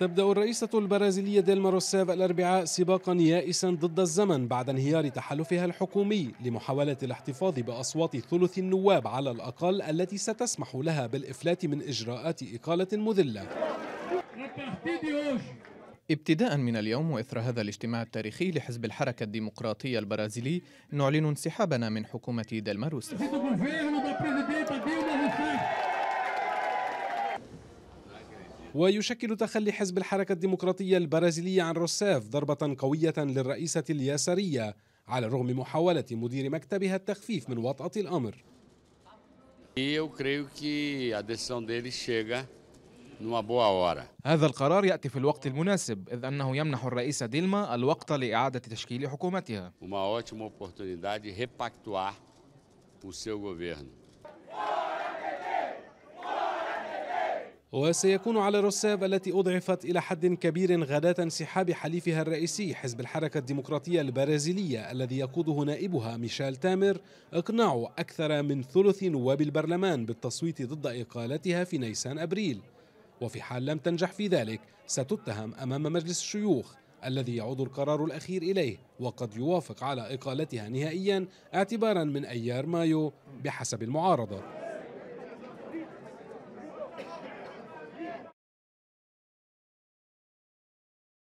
تبدأ الرئيسة البرازيلية ديلما روسيف الأربعاء سباقا يائسا ضد الزمن بعد انهيار تحالفها الحكومي لمحاولة الاحتفاظ بأصوات ثلث النواب على الأقل التي ستسمح لها بالإفلات من إجراءات إقالة مذلة ابتداء من اليوم وإثر هذا الاجتماع التاريخي لحزب الحركة الديمقراطية البرازيلي نعلن انسحابنا من حكومة ديلما روسيف ويشكل تخلي حزب الحركة الديمقراطية البرازيلية عن روساف ضربة قوية للرئيسة اليسارية على الرغم محاولة مدير مكتبها التخفيف من وطأة الأمر هذا القرار يأتي في الوقت المناسب إذ أنه يمنح الرئيسة ديلما الوقت لإعادة تشكيل حكومتها وسيكون على روساف التي أضعفت إلى حد كبير غداة انسحاب حليفها الرئيسي حزب الحركة الديمقراطية البرازيلية الذي يقوده نائبها ميشيل تامر إقناع أكثر من ثلث نواب البرلمان بالتصويت ضد إقالتها في نيسان أبريل وفي حال لم تنجح في ذلك ستتهم أمام مجلس الشيوخ الذي يعود القرار الأخير إليه وقد يوافق على إقالتها نهائيا اعتبارا من أيار مايو بحسب المعارضة